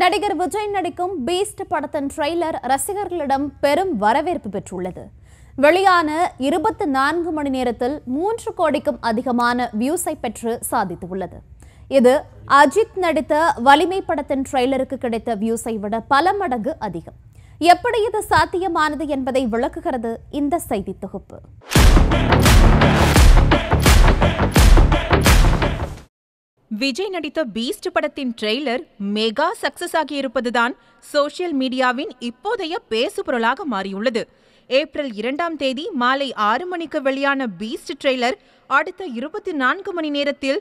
நடிகர் விஜய் நடிக்கும் பீஸ்ட் படத்தின் ட்ரெய்லர் ரசிகர்களிடம் பெரும் வரவேற்பு பெற்றுள்ளது வெளியான இருபத்தி நான்கு மணி நேரத்தில் மூன்று கோடிக்கும் அதிகமான வியூஸை பெற்று சாதித்துள்ளது இது அஜித் நடித்த வலிமை படத்தின் ட்ரெய்லருக்கு கிடைத்த வியூஸை விட பல மடங்கு அதிகம் எப்படி இது சாத்தியமானது என்பதை விளக்குகிறது இந்த செய்தி தொகுப்பு விஜய் நடித்த பீஸ்ட் படத்தின் ட்ரெய்லர் மெகா சக்சஸ் ஆகியிருப்பதுதான் சோசியல் மீடியாவின் இப்போதைய பேசுபொருளாக மாறியுள்ளது ஏப்ரல் இரண்டாம் தேதி மாலை ஆறு மணிக்கு வெளியான பீஸ்ட் ட்ரெய்லர் அடுத்த இருபத்தி நான்கு மணி நேரத்தில்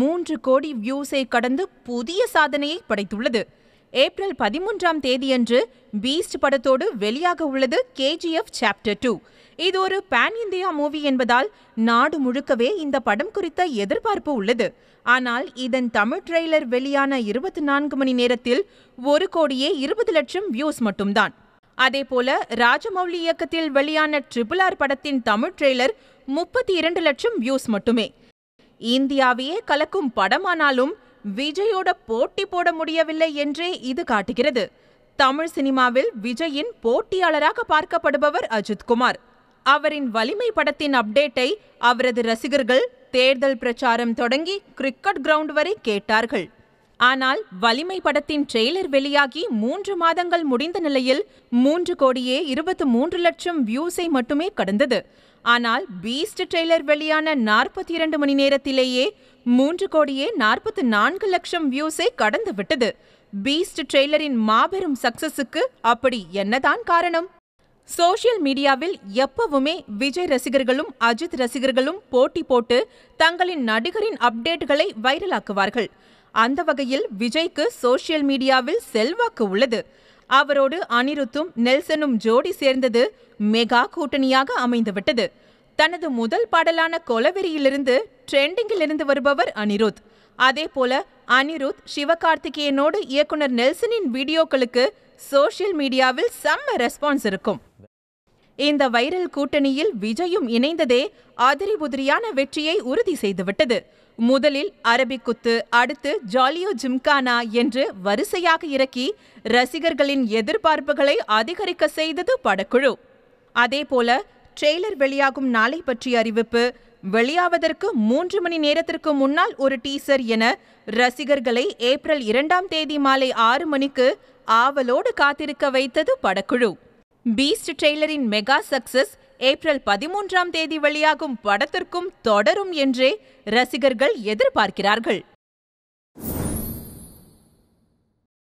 மூன்று கோடி வியூஸை கடந்து புதிய சாதனையை படைத்துள்ளது ஏப்ரல் பதிமூன்றாம் தேதியன்று பீஸ்ட் படத்தோடு வெளியாக உள்ளது கேஜிஎஃப் சாப்டர் டூ இது ஒரு பேன் இந்தியா மூவி என்பதால் நாடு முழுக்கவே இந்த படம் குறித்த எதிர்பார்ப்பு உள்ளது ஆனால் இதன் தமிழ் ட்ரெய்லர் வெளியான இருபத்தி நான்கு மணி நேரத்தில் ஒரு கோடியே இருபது லட்சம் வியூஸ் மட்டும்தான் அதேபோல ராஜமௌலி இயக்கத்தில் வெளியான ட்ரிபிள் ஆர் படத்தின் தமிழ் ட்ரெய்லர் முப்பத்தி இரண்டு லட்சம் வியூஸ் மட்டுமே இந்தியாவையே கலக்கும் படமானாலும் விஜயோட போட்டி போட முடியவில்லை என்றே இது காட்டுகிறது தமிழ் சினிமாவில் விஜயின் போட்டியாளராக பார்க்கப்படுபவர் அஜித்குமார் அவரின் வலிமை படத்தின் அப்டேட்டை அவரது ரசிகர்கள் தேர்தல் பிரச்சாரம் தொடங்கி கிரிக்கெட் கிரவுண்ட் வரை கேட்டார்கள் ஆனால் வலிமை படத்தின் ட்ரெய்லர் வெளியாகி மூன்று மாதங்கள் முடிந்த நிலையில் மூன்று கோடியே இருபத்து மூன்று லட்சம் வியூஸை மட்டுமே கடந்தது ஆனால் பீஸ்ட் ட்ரெய்லர் வெளியான நாற்பத்தி இரண்டு மணி நேரத்திலேயே மூன்று கோடியே நாற்பத்து நான்கு லட்சம் வியூஸை கடந்து விட்டது பீஸ்ட் ட்ரெய்லரின் மாபெரும் சக்சஸுக்கு அப்படி என்னதான் காரணம் சோஷியல் மீடியாவில் எப்பவுமே விஜய் ரசிகர்களும் அஜித் ரசிகர்களும் போட்டி போட்டு தங்களின் நடிகரின் அப்டேட்களை வைரலாக்குவார்கள் அந்த வகையில் விஜய்க்கு சோசியல் மீடியாவில் செல்வாக்கு உள்ளது அவரோடு அனிருத்தும் நெல்சனும் ஜோடி சேர்ந்தது மெகா கூட்டணியாக அமைந்துவிட்டது தனது முதல் பாடலான கொலவெறியிலிருந்து ட்ரெண்டிங்கிலிருந்து வருபவர் அனிருத் அதே போல அனிருத் சிவகார்த்திகேயனோடு இயக்குனர் நெல்சனின் வீடியோக்களுக்கு சோஷியல் மீடியாவில் செம்ம ரெஸ்பான்ஸ் இருக்கும் இந்த வைரல் கூட்டணியில் விஜயும் இணைந்ததே அதிரி உதிரியான வெற்றியை உறுதி செய்துவிட்டது முதலில் அரபிக்குத்து அடுத்து ஜாலியோ ஜிம்கானா என்று வரிசையாக இறக்கி ரசிகர்களின் எதிர்பார்ப்புகளை அதிகரிக்க செய்தது படக்குழு அதேபோல ட்ரெய்லர் வெளியாகும் நாளை பற்றிய அறிவிப்பு வெளியாவதற்கு மூன்று மணி நேரத்திற்கு முன்னால் ஒரு டீசர் என ரசிகர்களை ஏப்ரல் இரண்டாம் தேதி மாலை ஆறு மணிக்கு ஆவலோடு காத்திருக்க வைத்தது படக்குழு பீஸ்ட் ட்ரெய்லரின் மெகா சக்சஸ் ஏப்ரல் பதிமூன்றாம் தேதி வெளியாகும் படத்திற்கும் தொடரும் என்றே ரசிகர்கள் எதிர்பார்க்கிறார்கள்